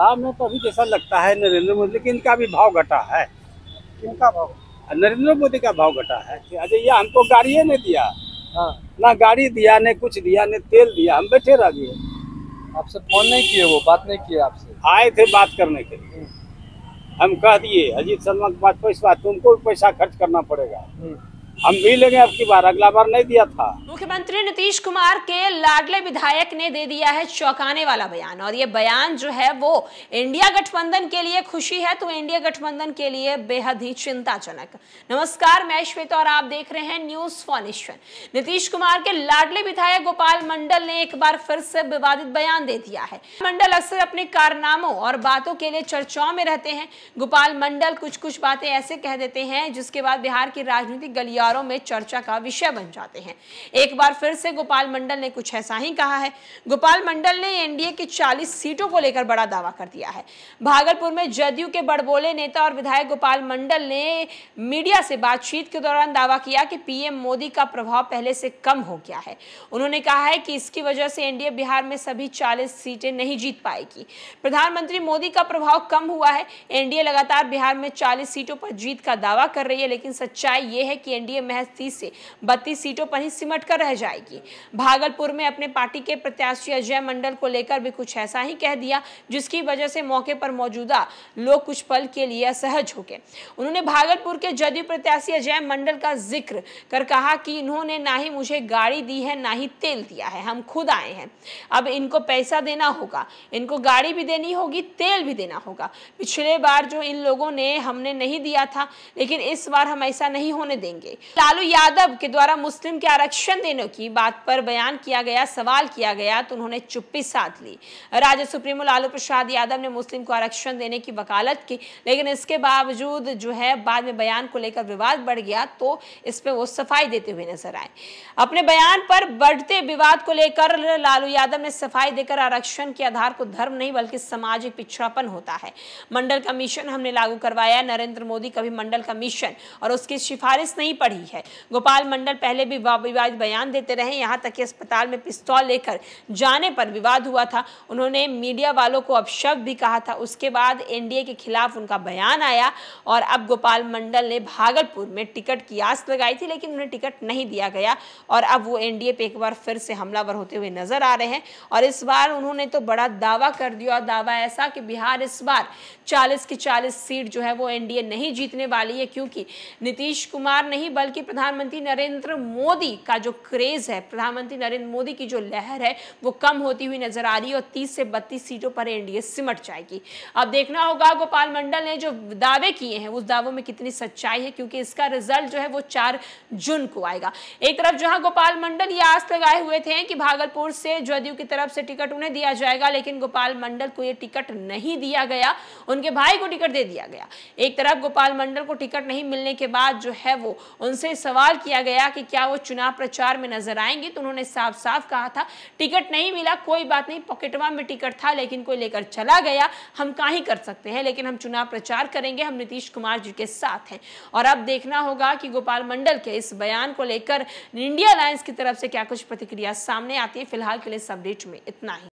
हाँ मैं तो अभी जैसा लगता है नरेंद्र मोदी लेकिन इनका भी भाव घटा है इनका भाव नरेंद्र मोदी का भाव घटा है अजय ये हमको गाड़ी नहीं दिया हाँ ना गाड़ी दिया न कुछ दिया न तेल दिया हम बैठे रह गए आपसे फोन नहीं किए वो बात नहीं किए आपसे आए थे बात करने के लिए हम्म। हम कह दिए अजीत शर्मा के पास पैसा तुमको भी पैसा खर्च करना पड़ेगा हम्म। हम भी लेंगे आपकी बार अगला बार नहीं दिया था मुख्यमंत्री नीतीश कुमार के लाडले विधायक ने दे दिया है चौंकाने वाला बयान और ये बयान जो है वो इंडिया गठबंधन के लिए खुशी है तो इंडिया गठबंधन के लिए बेहद ही चिंताजनक नमस्कार मैं श्वेता और आप देख रहे हैं न्यूज फॉनिशन नीतीश कुमार के लाडले विधायक गोपाल मंडल ने एक बार फिर से विवादित बयान दे दिया है मंडल अक्सर अपने कारनामों और बातों के लिए चर्चाओं में रहते हैं गोपाल मंडल कुछ कुछ बातें ऐसे कह देते हैं जिसके बाद बिहार की राजनीतिक गलिया पत्रकारों में चर्चा का विषय बन जाते हैं एक बार फिर से गोपाल मंडल ने कुछ ऐसा ही कहा है गोपाल मंडल ने एनडीए की चालीस सीटों को लेकर बड़ा दावा कर दिया है भागलपुर में जदयू के बड़बोले नेता और विधायक गोपाल मंडल ने मीडिया से बातचीत के दौरान दावा किया कि पीएम मोदी का प्रभाव पहले से कम हो गया है उन्होंने कहा है कि इसकी वजह से एनडीए बिहार में सभी 40 सीटें नहीं जीत पाएगी प्रधानमंत्री मोदी का प्रभाव कम हुआ है एनडीए लगातार बिहार में 40 सीटों पर जीत का दावा कर रही है लेकिन सच्चाई यह है कि एनडीए लिए महज तीस से बत्तीस सीटों पर ही सिमट कर रह जाएगी भागलपुर में अपने पार्टी के प्रत्याशी अजय मंडल को लेकर भी कुछ ऐसा ही कह दिया जिसकी वजह से मौके पर मौजूदा लोग कुछ पल के लिए असहज हो गए उन्होंने भागलपुर के जदयू प्रत्याशी अजय मंडल का जिक्र कर कहा कि इन्होंने ना ही मुझे गाड़ी दी है ना ही तेल दिया है हम खुद आए हैं अब इनको पैसा देना होगा इनको गाड़ी भी देनी होगी तेल भी देना होगा पिछले बार जो इन लोगों ने हमने नहीं दिया था लेकिन इस बार हम ऐसा नहीं होने देंगे लालू यादव के द्वारा मुस्लिम के आरक्षण देने की बात पर बयान किया गया सवाल किया गया तो उन्होंने चुप्पी साध ली राज्य सुप्रीमो लालू प्रसाद यादव ने मुस्लिम को आरक्षण देने की वकालत की लेकिन इसके बावजूद जो है बाद में बयान को लेकर विवाद बढ़ गया तो इस पर वो सफाई देते हुए नजर आए अपने बयान पर बढ़ते विवाद को लेकर लालू यादव ने सफाई देकर आरक्षण के आधार को धर्म नहीं बल्कि सामाजिक पिछड़ापन होता है मंडल कमीशन हमने लागू करवाया नरेंद्र मोदी कभी मंडल कमीशन और उसकी सिफारिश नहीं पढ़ी रही है गोपाल मंडल पहले भी विवाद बयान देते रहे यहाँ तक कि अस्पताल में पिस्तौल लेकर जाने पर विवाद हुआ था उन्होंने मीडिया वालों को अपशब्द भी कहा था उसके बाद एनडीए के खिलाफ उनका बयान आया और अब गोपाल मंडल ने भागलपुर में टिकट की आस लगाई थी लेकिन उन्हें टिकट नहीं दिया गया और अब वो एनडीए पे एक बार फिर से हमलावर होते हुए नजर आ रहे हैं और इस बार उन्होंने तो बड़ा दावा कर दिया और दावा ऐसा कि बिहार इस बार 40 की 40 सीट जो है वो एनडीए नहीं जीतने वाली है क्योंकि नीतीश कुमार नहीं बल्कि बल्कि प्रधानमंत्री नरेंद्र मोदी का जो क्रेज है प्रधानमंत्री नरेंद्र मोदी की जो लहर है वो कम होती हुई नजर आ रही है और तीस से बत्तीस सीटों पर एनडीए सिमट जाएगी अब देखना होगा गोपाल मंडल ने जो दावे किए हैं उस दावों में कितनी सच्चाई है क्योंकि इसका रिजल्ट जो है वो चार जून को आएगा एक तरफ जहां गोपाल मंडल ये आस लगाए हुए थे कि भागलपुर से जदयू की तरफ से टिकट उन्हें दिया जाएगा लेकिन गोपाल मंडल को ये टिकट नहीं दिया गया उनके भाई को टिकट दे दिया गया एक तरफ गोपाल मंडल को टिकट नहीं मिलने के बाद जो है वो उनसे सवाल किया गया कि क्या वो चुनाव प्रचार में नजर आएंगे तो उन्होंने साफ साफ कहा था टिकट नहीं मिला कोई बात नहीं पॉकेटवा में टिकट था लेकिन कोई लेकर चला गया हम का ही कर सकते हैं लेकिन हम चुनाव प्रचार करेंगे हम नीतीश कुमार जी के साथ हैं और अब देखना होगा कि गोपाल मंडल के इस बयान को लेकर इंडिया अलायंस की तरफ से क्या कुछ प्रतिक्रिया सामने आती है फिलहाल के लिए इस अपडेट में इतना ही